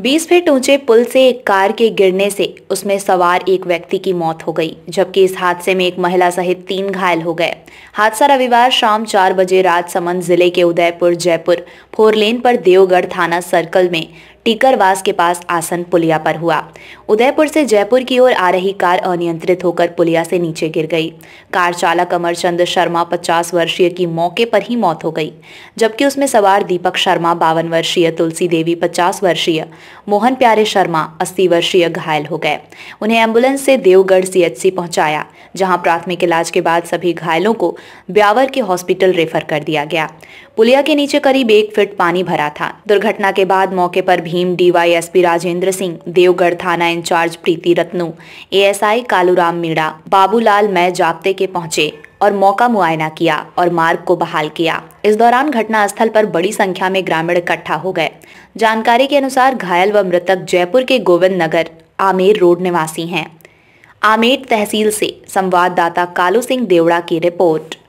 20 feet ऊंचे पुल से एक कार के गिरने से उसमें सवार एक व्यक्ति की मौत हो गई जबकि इस हादसे में एक महिला सहित तीन घायल हो गए हादसा रविवार शाम चार बजे राजसमंद जिले के उदयपुर जयपुर फोरलेन पर देवगढ़ थाना सर्कल में टीकरवास के पास आसन पुलिया पर हुआ उदयपुर से जयपुर की ओर आ रही कार अनियंत्रित होकर पुलिया से नीचे गिर गई कार चालक अमरचंद शर्मा 50 वर्षीय की मौके पर ही मौत हो गई जबकि उसमें सवार दीपक शर्मा बावन वर्षीय तुलसी देवी 50 वर्षीय मोहन प्यारे शर्मा 80 वर्षीय घायल हो गए उन्हें एम्बुलेंस से देवगढ़ सीएचसी पहुंचाया जहां प्राथमिक इलाज के बाद सभी घायलों को ब्यावर के हॉस्पिटल रेफर कर दिया गया पुलिया के नीचे करीब एक फीट पानी भरा था दुर्घटना के बाद मौके पर भीम डीवाईएसपी राजेंद्र सिंह देवगढ़ थाना इंचार्ज प्रीति रत्नू एएसआई कालूराम मीणा बाबूलाल मैं जाप्ते के पहुंचे और मौका मुआयना किया और मार्ग को बहाल किया इस दौरान घटनास्थल पर बड़ी संख्या में ग्रामीण इकट्ठा हो गए जानकारी के अनुसार घायल व मृतक जयपुर के गोविंद नगर आमेर रोड निवासी हैं आमेर तहसील से संवाददाता कालू सिंह देवड़ा की रिपोर्ट